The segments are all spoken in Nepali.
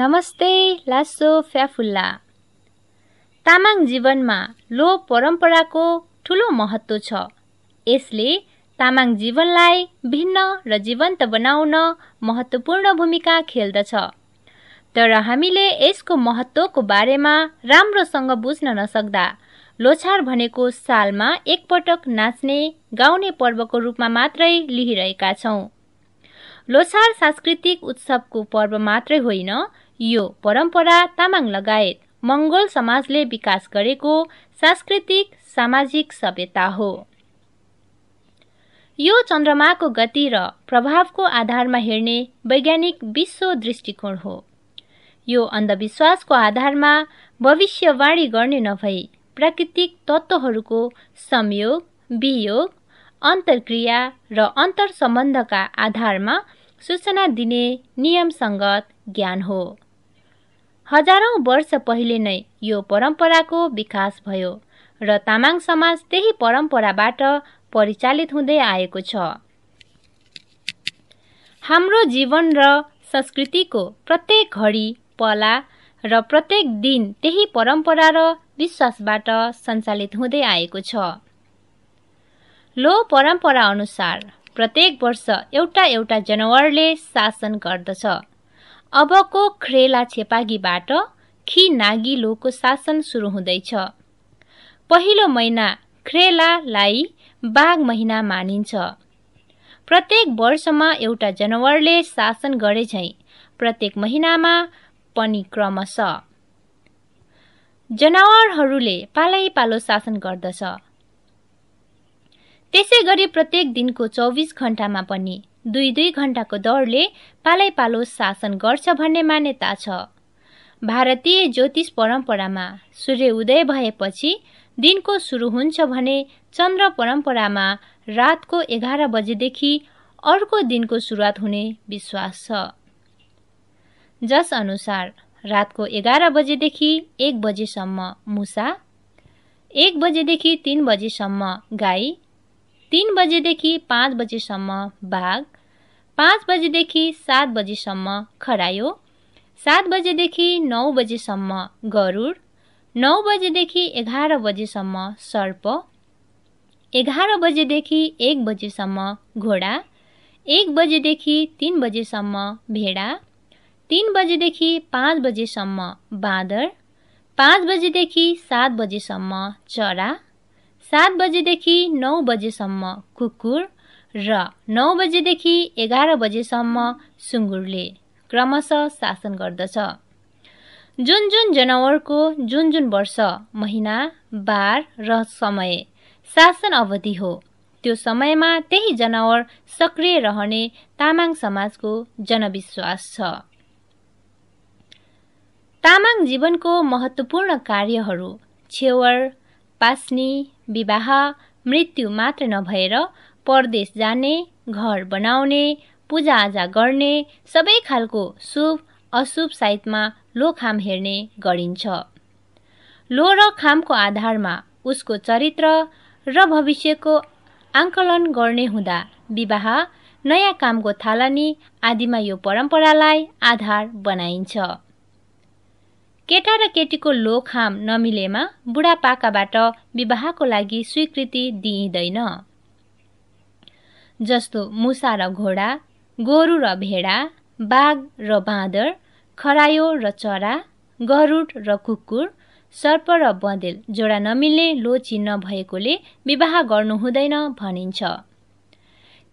नमस्ते लासो फ्याफुल्ला तामाङ जीवनमा लो परम्पराको ठुलो महत्त्व छ यसले तामाङ जीवनलाई भिन्न र जीवन्त बनाउन महत्त्वपूर्ण भूमिका खेल्दछ तर हामीले यसको महत्त्वको बारेमा राम्रोसँग बुझ्न नसक्दा लोछार भनेको सालमा एकपटक नाच्ने गाउने पर्वको रूपमा मात्रै लिइरहेका छौँ लोछार सांस्कृतिक उत्सवको पर्व मात्रै होइन यो परम्परा तामाङ लगायत मङ्गोल समाजले विकास गरेको सांस्कृतिक सामाजिक सभ्यता हो यो चन्द्रमाको गति र प्रभावको आधारमा हेर्ने वैज्ञानिक विश्व दृष्टिकोण हो यो अन्धविश्वासको आधारमा भविष्यवाणी गर्ने नभई प्राकृतिक तत्त्वहरूको संयोग वियोग अन्तर्क्रिया र अन्तर सम्बन्धका आधारमा सूचना दिने नियमसङ्गत ज्ञान हो हजारौँ वर्ष पहिले नै यो परम्पराको विकास भयो र तामाङ समाज त्यही परम्पराबाट परिचालित हुँदै आएको छ हाम्रो जीवन र संस्कृतिको प्रत्येक घडी पला र प्रत्येक दिन त्यही परम्परा र विश्वासबाट सञ्चालित हुँदै आएको छ लो परम्परा अनुसार प्रत्येक वर्ष एउटा एउटा जनावरले शासन गर्दछ अबको ख्रेला छेपागीबाट खि लोको शासन सुरु हुँदैछ पहिलो महिना ख्रेलालाई बाघ महिना मानिन्छ प्रत्येक वर्षमा एउटा जनावरले शासन गरेझै प्रत्येक महिनामा पनि क्रमश जनावरहरूले पालैपालो शासन गर्दछ त्यसै गरी प्रत्येक दिनको चौबिस घन्टामा पनि दुई दुई घण्टाको दौडले पालै पालो शासन गर्छ भन्ने मान्यता छ भारतीय ज्योतिष परम्परामा सूर्य उदय भएपछि दिनको सुरु हुन्छ भने चन्द्र परम्परामा रातको एघार बजेदेखि अर्को दिनको सुरुवात हुने विश्वास छ जसअनुसार रातको एघार बजेदेखि एक बजेसम्म मुसा एक बजेदेखि तिन बजेसम्म गाई तिन बजेदेखि पाँच बजेसम्म बाघ पाँच बजेदेखि सात बजीसम्म खरायो सात बजेदेखि नौ बजीसम्म गरुड नौ बजेदेखि एघार बजीसम्म सर्प एघार बजेदेखि एक बजीसम्म घोडा एक बजेदेखि तिन बजेसम्म भेडा तिन बजेदेखि पाँच बजेसम्म बाँदर पाँच बजेदेखि सात बजेसम्म चरा सात बजेदेखि नौ बजेसम्म कुकुर र नौ बजेदेखि एघार बजेसम्म सुँगुरले क्रमशः शासन गर्दछ जुन जुन जनावरको जुन जुन वर्ष महिना बार र समय शासन अवधि हो त्यो समयमा त्यही जनावर सक्रिय रहने तामाङ समाजको जनविश्वास छ तामाङ जीवनको महत्त्वपूर्ण कार्यहरू छेवर पास्नी विवाह मृत्यु मात्र नभएर परदेश जाने घर बनाउने पूजाआजा गर्ने सबै खालको शुभ अशुभ साइतमा लोखाम हेर्ने गरिन्छ लो र खामको आधारमा उसको चरित्र र भविष्यको आङ्कलन गर्ने हुँदा विवाह नयाँ कामको थालनी आदिमा यो परम्परालाई आधार बनाइन्छ केटा र केटीको लोखाम नमिलेमा बुढापाकाबाट विवाहको लागि स्वीकृति दिइँदैन जस्तो मुसा र घोडा गोरु र भेडा बाघ र बाँदर खरायो र चरा गरुड र कुकुर सर्प र बँदेल जोडा नमिल्ने लो चिन्ह भएकोले विवाह गर्नु हुँदैन भनिन्छ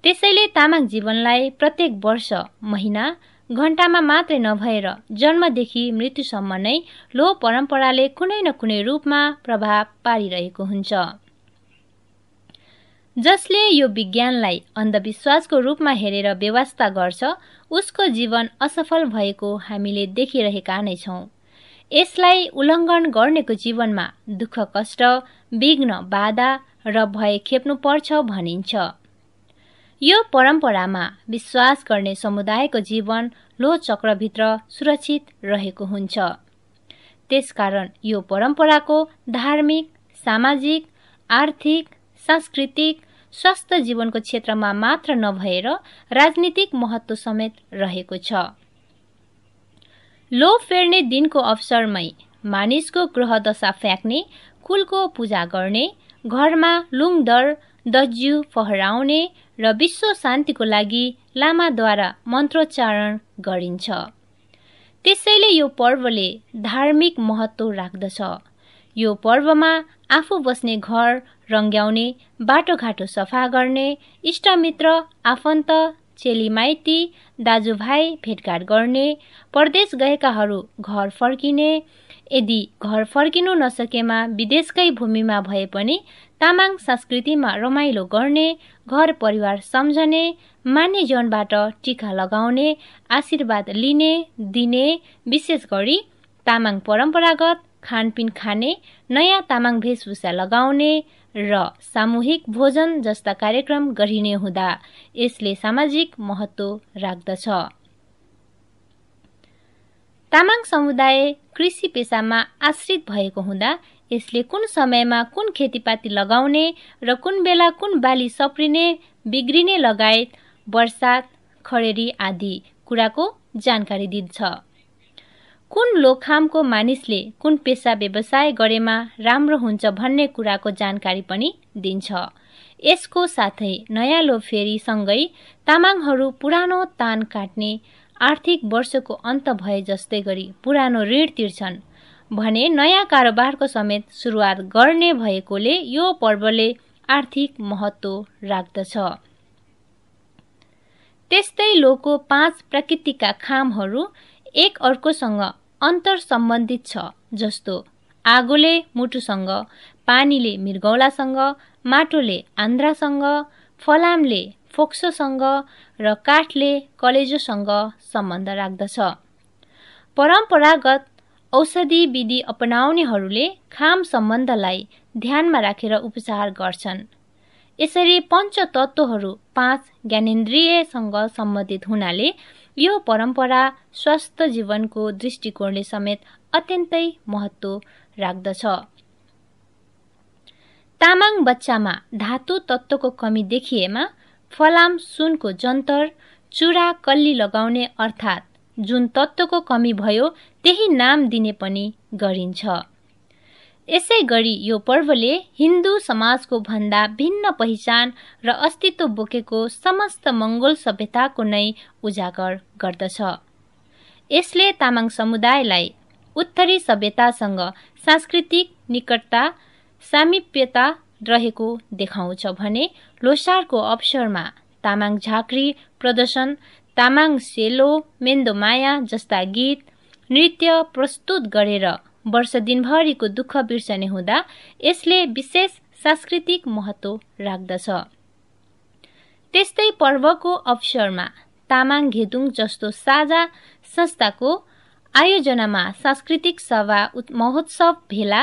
त्यसैले तामाङ जीवनलाई प्रत्येक वर्ष महिना घन्टामा मात्रै नभएर जन्मदेखि मृत्युसम्म नै लो परम्पराले कुनै न कुनै रूपमा प्रभाव पारिरहेको हुन्छ जसले यो विज्ञानलाई अन्धविश्वासको रूपमा हेरेर व्यवस्था गर्छ उसको जीवन असफल भएको हामीले देखिरहेका नै छौँ यसलाई उल्लङ्घन गर्नेको जीवनमा दुःख कष्ट विघ्न बाधा र भय खेप्नुपर्छ भनिन्छ यो परम्परामा विश्वास गर्ने समुदायको जीवन लो चक्रभित्र सुरक्षित रहेको हुन्छ त्यसकारण यो परम्पराको धार्मिक सामाजिक आर्थिक सांस्कृतिक स्वास्थ्य जीवनको क्षेत्रमा मात्र नभएर राजनीतिक महत्त्व समेत रहेको छ लो फेर्ने दिनको अवसरमै मानिसको दशा फ्याँक्ने कुलको पूजा गर्ने घरमा लुङदर दज्यु फहराउने र विश्व शान्तिको लागि लामाद्वारा मन्त्रोच्चारण गरिन्छ त्यसैले यो पर्वले धार्मिक महत्त्व राख्दछ यो पर्वमा आफू बस्ने घर रङ्ग्याउने बाटोघाटो सफा गर्ने इष्टमित्र आफन्त चेलीमाइती दाजुभाइ भेटघाट गर्ने परदेश गएकाहरू घर फर्किने यदि घर फर्किनु नसकेमा विदेशकै भूमिमा भए पनि तामाङ संस्कृतिमा रमाइलो गर्ने घर परिवार सम्झने मान्यजनबाट टिका लगाउने आशीर्वाद लिने दिने विशेष गरी तामाङ परम्परागत खानपिन खाने नयाँ तामाङ भेषभूषा लगाउने र सामूहिक भोजन जस्ता कार्यक्रम गरिने हुँदा यसले सामाजिक महत्त्व राख्दछ तामाङ समुदाय कृषि पेसामा आश्रित भएको हुँदा यसले कुन समयमा कुन खेतीपाती लगाउने र कुन बेला कुन बाली सप्रिने बिग्रिने लगायत बर्सात खडेरी आदि कुराको जानकारी दिन्छ कुन लोखामको मानिसले कुन पेसा व्यवसाय गरेमा राम्रो हुन्छ भन्ने कुराको जानकारी पनि दिन्छ यसको साथै नयाँ लोफेरीसँगै तामाङहरू पुरानो तान काट्ने आर्थिक वर्षको अन्त भए जस्तै गरी पुरानो ऋण तिर्छन् भने नयाँ कारोबारको समेत सुरुवात गर्ने भएकोले यो पर्वले आर्थिक महत्त्व राख्दछ त्यस्तै लोको पाँच प्रकृतिका खामहरू एक अर्कोसँग अन्तर सम्बन्धित छ जस्तो आगोले मुटुसँग पानीले मृगौलासँग माटोले आन्द्रासँग फलामले फोक्सोसँग र काठले कलेजोसँग सम्बन्ध राख्दछ परम्परागत औषधि विधि अपनाउनेहरूले खाम सम्बन्धलाई ध्यानमा राखेर उपचार गर्छन् यसरी पञ्चतत्त्वहरू पाँच ज्ञानेन्द्रियसँग सम्बन्धित हुनाले यो परम्परा स्वस्थ जीवनको दृष्टिकोणले समेत अत्यन्तै महत्त्व राख्दछ तामाङ बच्चामा धातु तत्त्वको कमी देखिएमा फलाम सुनको जन्तर चुरा कल्ली लगाउने अर्थात् जुन तत्त्वको कमी भयो त्यही नाम दिने पनि गरिन्छ यसै गरी यो पर्वले हिन्दू समाजको भन्दा भिन्न पहिचान र अस्तित्व बोकेको समस्त मङ्गोल सभ्यताको नै उजागर गर्दछ यसले तामाङ समुदायलाई उत्तरी सभ्यतासँग सांस्कृतिक निकटता सामिप्यता रहेको देखाउँछ भने लोसारको अवसरमा तामाङ झाँक्री प्रदर्शन तामाङ सेलो मेन्दोमाया जस्ता गीत नृत्य प्रस्तुत गरेर वर्ष दिनभरिको दुःख बिर्सने हुँदा यसले विशेष सांस्कृतिक महत्त्व राख्दछ त्यस्तै पर्वको अवसरमा तामाङ घेदुङ जस्तो साझा संस्थाको आयोजनामा सांस्कृतिक सभा महोत्सव भेला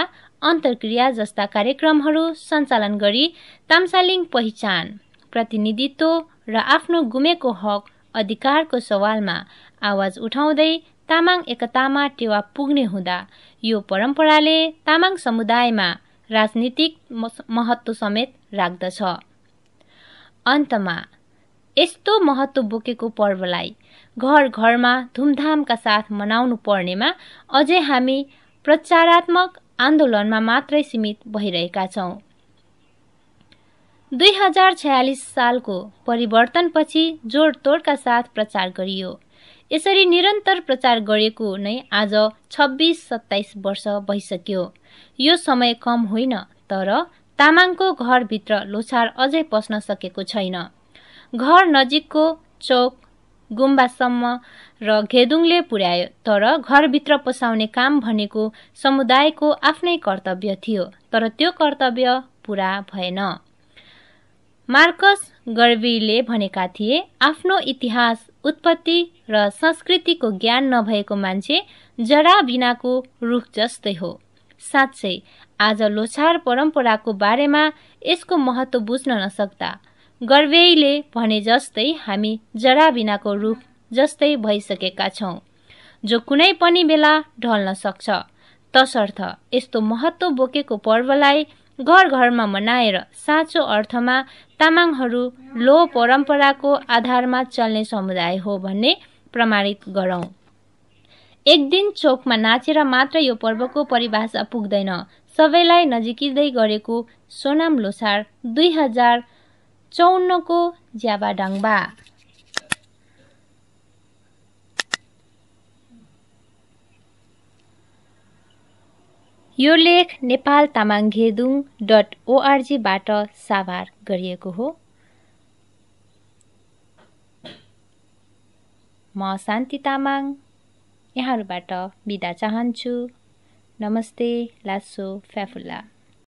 अन्तर्क्रिया जस्ता कार्यक्रमहरू सञ्चालन गरी ताम्सालिङ पहिचान प्रतिनिधित्व र आफ्नो गुमेको हक अधिकारको सवालमा आवाज उठाउँदै तामाङ एकतामा टेवा पुग्ने हुँदा यो परम्पराले तामाङ समुदायमा राजनीतिक महत्त्व समेत राख्दछ अन्तमा यस्तो महत्त्व बोकेको पर्वलाई घर घरमा धुमधामका साथ मनाउनु पर्नेमा अझै हामी प्रचारात्मक आन्दोलनमा मात्रै सीमित भइरहेका छौँ दुई हजार छयालिस सालको परिवर्तनपछि जोडतोडका साथ प्रचार गरियो यसरी निरन्तर प्रचार गरेको नै आज छब्बिस सत्ताइस वर्ष भइसक्यो यो समय कम होइन तर तामाङको घरभित्र लोछार अझै पस्न सकेको छैन घर नजिकको चौक गुम्बासम्म र घेदुङले पुर्यायो तर घरभित्र पसाउने काम भनेको समुदायको आफ्नै कर्तव्य थियो तर त्यो कर्तव्य पुरा भएन मार्कस गर्वीले भनेका थिए आफ्नो इतिहास उत्पत्ति र संस्कृतिको ज्ञान नभएको मान्छे जरा बिनाको रुख जस्तै हो साँच्चै आज लोछार परम्पराको बारेमा यसको महत्त्व बुझ्न नसक्दा गर्वेले भने जस्तै हामी जरा बिनाको रुख जस्तै भइसकेका छौँ जो कुनै पनि बेला ढल्न सक्छ तसर्थ यस्तो महत्त्व बोकेको पर्वलाई घर घरमा मनाएर साँचो अर्थमा तामाङहरू लो परम्पराको आधारमा चल्ने समुदाय हो भन्ने प्रमाणित गरौँ एक दिन चोकमा नाचेर मात्र यो पर्वको परिभाषा पुग्दैन सबैलाई नजिकिँदै गरेको सोनाम लोसार दुई हजार चौन्नको ज्याबाडाङ्बा यो लेख नेपाल तामाङ घेदुङ डट ओआरजीबाट साभार गरिएको हो म शान्ति तामाङ यहाँहरूबाट बिदा चाहन्छु नमस्ते लासो फ्याफुल्ला